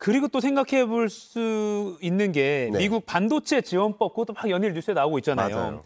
그리고 또 생각해 볼 수 있는 게 네. 미국 반도체 지원법 그것도 막 연일 뉴스에 나오고 있잖아요. 맞아요.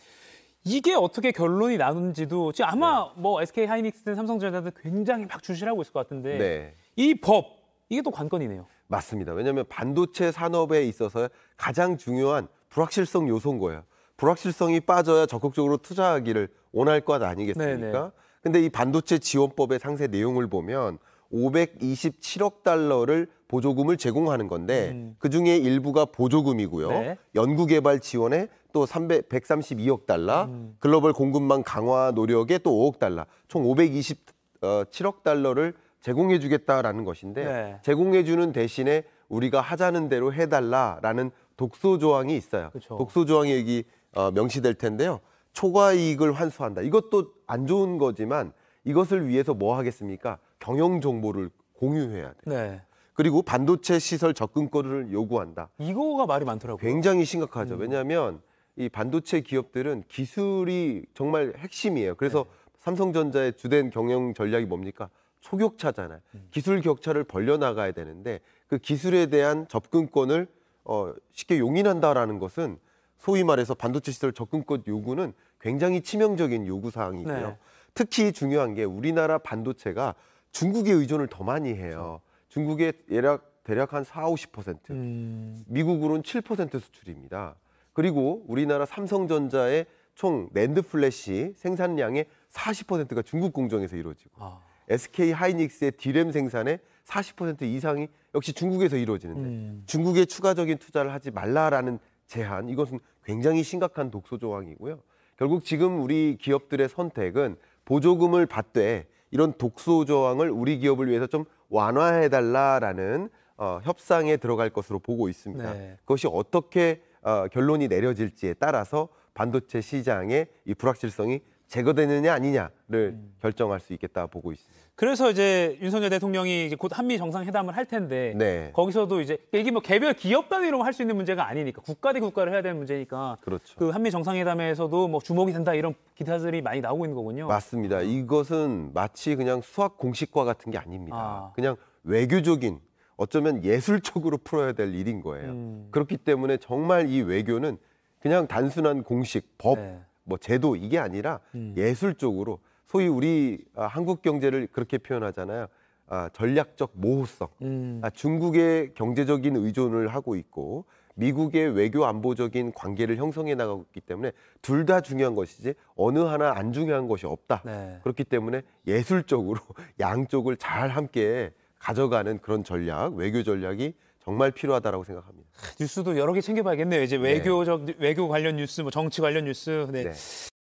이게 어떻게 결론이 나는지도 지금 아마 네. 뭐 SK 하이닉스든 삼성전자든 굉장히 막 주시를 하고 있을 것 같은데 네. 이법 이게 또 관건이네요. 맞습니다. 왜냐하면 반도체 산업에 있어서 가장 중요한 불확실성 요소인 거예요. 불확실성이 빠져야 적극적으로 투자하기를 원할 것 아니겠습니까? 네네. 네. 근데 이 반도체 지원법의 상세 내용을 보면 527억 달러를 보조금을 제공하는 건데 음. 그중에 일부가 보조금이고요. 네. 연구개발 지원에 또 300, 132억 달러, 음. 글로벌 공급망 강화 노력에 또 5억 달러, 총 527억 달러를 제공해 주겠다라는 것인데 네. 제공해 주는 대신에 우리가 하자는 대로 해달라라는 독소 조항이 있어요. 그쵸. 독소 조항이 여기 어, 명시될 텐데요. 초과 이익을 환수한다. 이것도 안 좋은 거지만 이것을 위해서 뭐 하겠습니까? 경영 정보를 공유해야 돼. 네. 그리고 반도체 시설 접근권을 요구한다. 이거가 말이 많더라고요. 굉장히 심각하죠. 음. 왜냐하면 이 반도체 기업들은 기술이 정말 핵심이에요. 그래서 네. 삼성전자의 주된 경영 전략이 뭡니까? 소격차잖아요. 음. 기술 격차를 벌려나가야 되는데 그 기술에 대한 접근권을 어, 쉽게 용인한다라는 것은 소위 말해서 반도체 시설 접근권 요구는 굉장히 치명적인 요구 사항이고요. 네. 특히 중요한 게 우리나라 반도체가 중국에 의존을 더 많이 해요. 그렇죠. 중국의 대략 대략 한 4, 50%. 음. 미국으로는 7% 수출입니다. 그리고 우리나라 삼성전자의 총 랜드 플래시 생산량의 40%가 중국 공정에서 이루어지고 아. SK 하이닉스의 디램 생산의 40% 이상이 역시 중국에서 이루어지는데 음. 중국에 추가적인 투자를 하지 말라라는 제한 이것은 굉장히 심각한 독소 조항이고요. 결국 지금 우리 기업들의 선택은 보조금을 받되 이런 독소 저항을 우리 기업을 위해서 좀 완화해달라라는 어, 협상에 들어갈 것으로 보고 있습니다. 네. 그것이 어떻게 어, 결론이 내려질지에 따라서 반도체 시장의 이 불확실성이 제거되느냐 아니냐를 음. 결정할 수 있겠다 보고 있습니다. 그래서 이제 윤석열 대통령이 이제 곧 한미 정상회담을 할 텐데 네. 거기서도 이제 이게 뭐 개별 기업 단위로 할 수 있는 문제가 아니니까 국가 대 국가를 해야 되는 문제니까 그렇죠. 그 한미 정상회담에서도 뭐 주목이 된다 이런 기사들이 많이 나오고 있는 거군요. 맞습니다. 이것은 마치 그냥 수학 공식과 같은 게 아닙니다. 아. 그냥 외교적인 어쩌면 예술적으로 풀어야 될 일인 거예요. 음. 그렇기 때문에 정말 이 외교는 그냥 단순한 공식, 법 네. 뭐 제도 이게 아니라 음. 예술 쪽으로 소위 우리 아, 한국 경제를 그렇게 표현하잖아요. 아, 전략적 모호성. 음. 아, 중국의 경제적인 의존을 하고 있고 미국의 외교 안보적인 관계를 형성해 나가고 있기 때문에 둘 다 중요한 것이지 어느 하나 안 중요한 것이 없다. 네. 그렇기 때문에 예술적으로 양쪽을 잘 함께 가져가는 그런 전략, 외교 전략이 정말 필요하다라고 생각합니다. 뉴스도 여러 개 챙겨봐야겠네요. 이제 외교적 네. 외교 관련 뉴스, 뭐 정치 관련 뉴스. 네. 네.